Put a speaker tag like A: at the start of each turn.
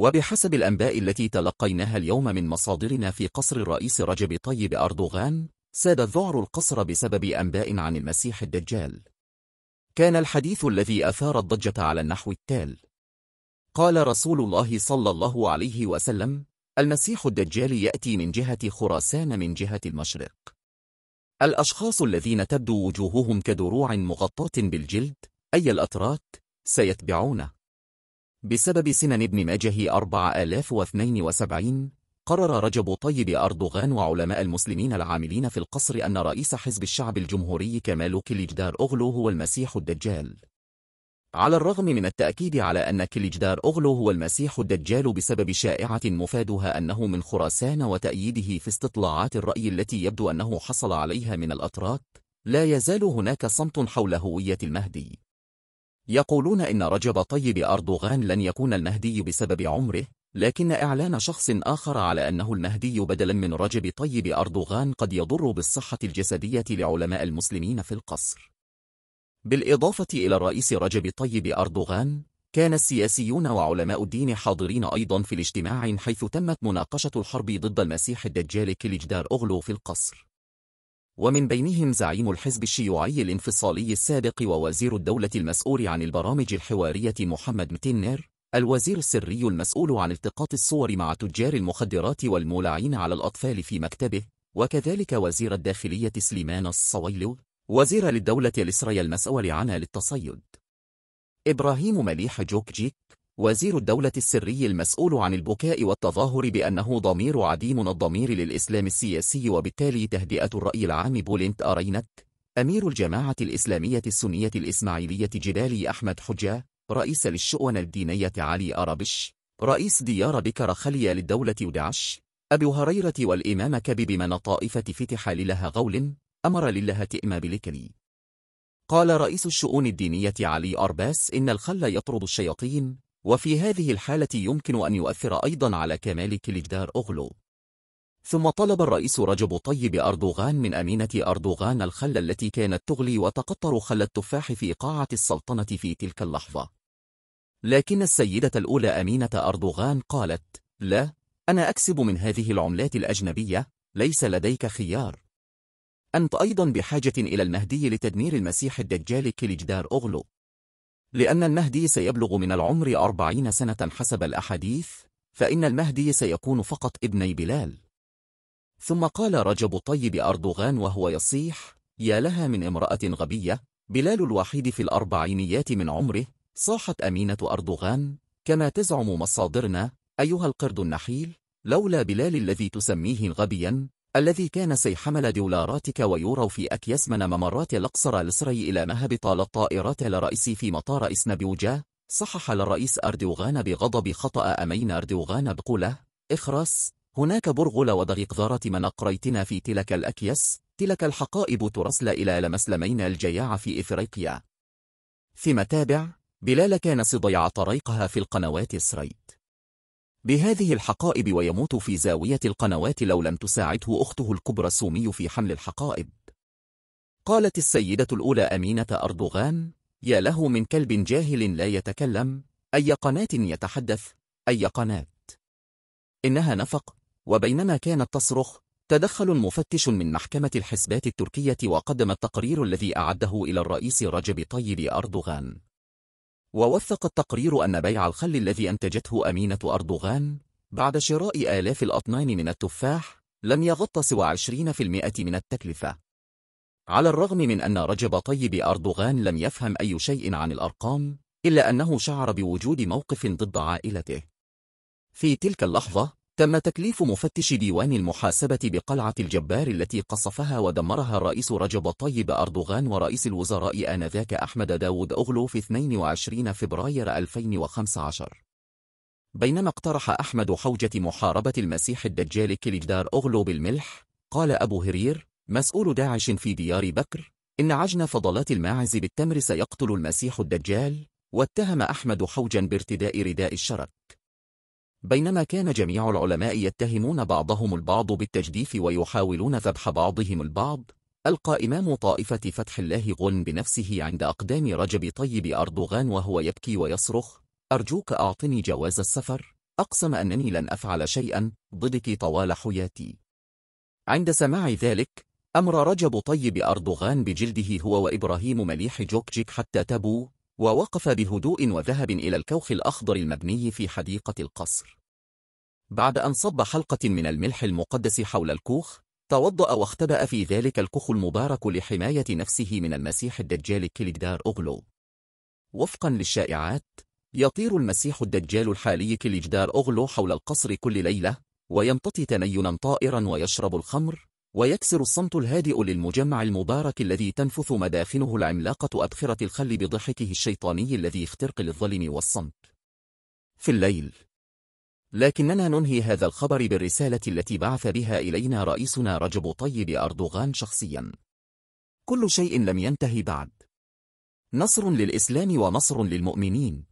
A: وبحسب الأنباء التي تلقيناها اليوم من مصادرنا في قصر الرئيس رجب طيب أردوغان ساد الذعر القصر بسبب أنباء عن المسيح الدجال كان الحديث الذي أثار الضجة على النحو التال قال رسول الله صلى الله عليه وسلم المسيح الدجال يأتي من جهة خراسان من جهة المشرق الأشخاص الذين تبدو وجوههم كدروع مغطاة بالجلد أي الأتراك سيتبعونه بسبب سنن ابن ماجه 4072 قرر رجب طيب أردوغان وعلماء المسلمين العاملين في القصر أن رئيس حزب الشعب الجمهوري كمال كيليجدار أغلو هو المسيح الدجال على الرغم من التأكيد على أن كيليجدار أغلو هو المسيح الدجال بسبب شائعة مفادها أنه من خراسان وتأييده في استطلاعات الرأي التي يبدو أنه حصل عليها من الأتراك لا يزال هناك صمت حول هوية المهدي يقولون إن رجب طيب أردوغان لن يكون المهدي بسبب عمره لكن إعلان شخص آخر على أنه المهدي بدلا من رجب طيب أردوغان قد يضر بالصحة الجسدية لعلماء المسلمين في القصر بالإضافة إلى الرئيس رجب طيب أردوغان كان السياسيون وعلماء الدين حاضرين أيضا في الاجتماع حيث تمت مناقشة الحرب ضد المسيح الدجال كليجدار أغلو في القصر ومن بينهم زعيم الحزب الشيوعي الانفصالي السابق ووزير الدولة المسؤول عن البرامج الحوارية محمد متنر الوزير السري المسؤول عن التقاط الصور مع تجار المخدرات والمولعين على الأطفال في مكتبه وكذلك وزير الداخلية سليمان الصويلو وزير للدولة الإسرائيل المسؤول عنها للتصيد إبراهيم مليح جوكجيك وزير الدولة السري المسؤول عن البكاء والتظاهر بأنه ضمير عديم الضمير للإسلام السياسي وبالتالي تهدئة الرأي العام بولنت أرينك أمير الجماعة الإسلامية السنية الإسماعيلية جلالي أحمد حجة رئيس للشؤون الدينية علي أرابش رئيس ديار بكر خلية للدولة ودعش أبي هريرة والإمام كبب من الطائفة فتح للها غول أمر لله تئم بلكلي قال رئيس الشؤون الدينية علي أرباس إن الخل يطرد الشياطين وفي هذه الحالة يمكن أن يؤثر أيضا على كمال كليجدار أغلو ثم طلب الرئيس رجب طيب أردوغان من أمينة أردوغان الخل التي كانت تغلي وتقطر خل التفاح في قاعة السلطنة في تلك اللحظة لكن السيدة الأولى أمينة أردوغان قالت لا أنا أكسب من هذه العملات الأجنبية ليس لديك خيار أنت أيضا بحاجة إلى المهدي لتدمير المسيح الدجال كليجدار أغلو لأن المهدي سيبلغ من العمر أربعين سنة حسب الأحاديث فإن المهدي سيكون فقط ابني بلال ثم قال رجب طيب أردوغان وهو يصيح يا لها من امرأة غبية بلال الوحيد في الأربعينيات من عمره صاحت أمينة أردوغان كما تزعم مصادرنا أيها القرد النحيل لولا بلال الذي تسميه غبيا الذي كان سيحمل دولاراتك ويورو في أكياس من ممرات الأقصر الإسري إلى مهب طال الطائرات الرئيسي في مطار إسنابيوجا صحح للرئيس أردوغان بغضب خطأ أمين أردوغان بقوله إخرس هناك برغل ودقيق ذارة من أقريتنا في تلك الأكياس تلك الحقائب ترسل إلى لمسلمين الجياع في إفريقيا في متابع بلال كان صديع طريقها في القنوات السريت بهذه الحقائب ويموت في زاوية القنوات لو لم تساعده أخته الكبرى السومي في حمل الحقائب قالت السيدة الأولى أمينة أردوغان يا له من كلب جاهل لا يتكلم أي قناة يتحدث أي قناة إنها نفق وبينما كانت تصرخ تدخل مفتش من محكمة الحسبات التركية وقدم التقرير الذي أعده إلى الرئيس رجب طيب أردوغان ووثق التقرير أن بيع الخل الذي أنتجته أمينة أردوغان بعد شراء آلاف الأطنان من التفاح لم يغط سوى 20% من التكلفة على الرغم من أن رجب طيب أردوغان لم يفهم أي شيء عن الأرقام إلا أنه شعر بوجود موقف ضد عائلته في تلك اللحظة تم تكليف مفتش ديوان المحاسبة بقلعة الجبار التي قصفها ودمرها الرئيس رجب طيب أردوغان ورئيس الوزراء آنذاك أحمد داود أغلو في 22 فبراير 2015 بينما اقترح أحمد حوجة محاربة المسيح الدجال كليجدار أغلو بالملح قال أبو هرير مسؤول داعش في ديار بكر إن عجن فضلات الماعز بالتمر سيقتل المسيح الدجال واتهم أحمد حوجا بارتداء رداء الشرك بينما كان جميع العلماء يتهمون بعضهم البعض بالتجديف ويحاولون ذبح بعضهم البعض ألقى إمام طائفة فتح الله غن بنفسه عند أقدام رجب طيب أردوغان وهو يبكي ويصرخ أرجوك أعطني جواز السفر أقسم أنني لن أفعل شيئا ضدك طوال حياتي عند سماع ذلك أمر رجب طيب أردوغان بجلده هو وإبراهيم مليح جوكجيك حتى تبو، ووقف بهدوء وذهب إلى الكوخ الأخضر المبني في حديقة القصر بعد أن صب حلقة من الملح المقدس حول الكوخ توضأ واختبأ في ذلك الكوخ المبارك لحماية نفسه من المسيح الدجال كيليجدار أغلو وفقا للشائعات يطير المسيح الدجال الحالي كيليجدار أغلو حول القصر كل ليلة ويمتطي تنينا طائرا ويشرب الخمر ويكسر الصمت الهادئ للمجمع المبارك الذي تنفث مداخنه العملاقة أبخرة الخل بضحكه الشيطاني الذي يخترق للظلم والصمت في الليل لكننا ننهي هذا الخبر بالرسالة التي بعث بها إلينا رئيسنا رجب طيب أردوغان شخصيا كل شيء لم ينتهي بعد نصر للإسلام ونصر للمؤمنين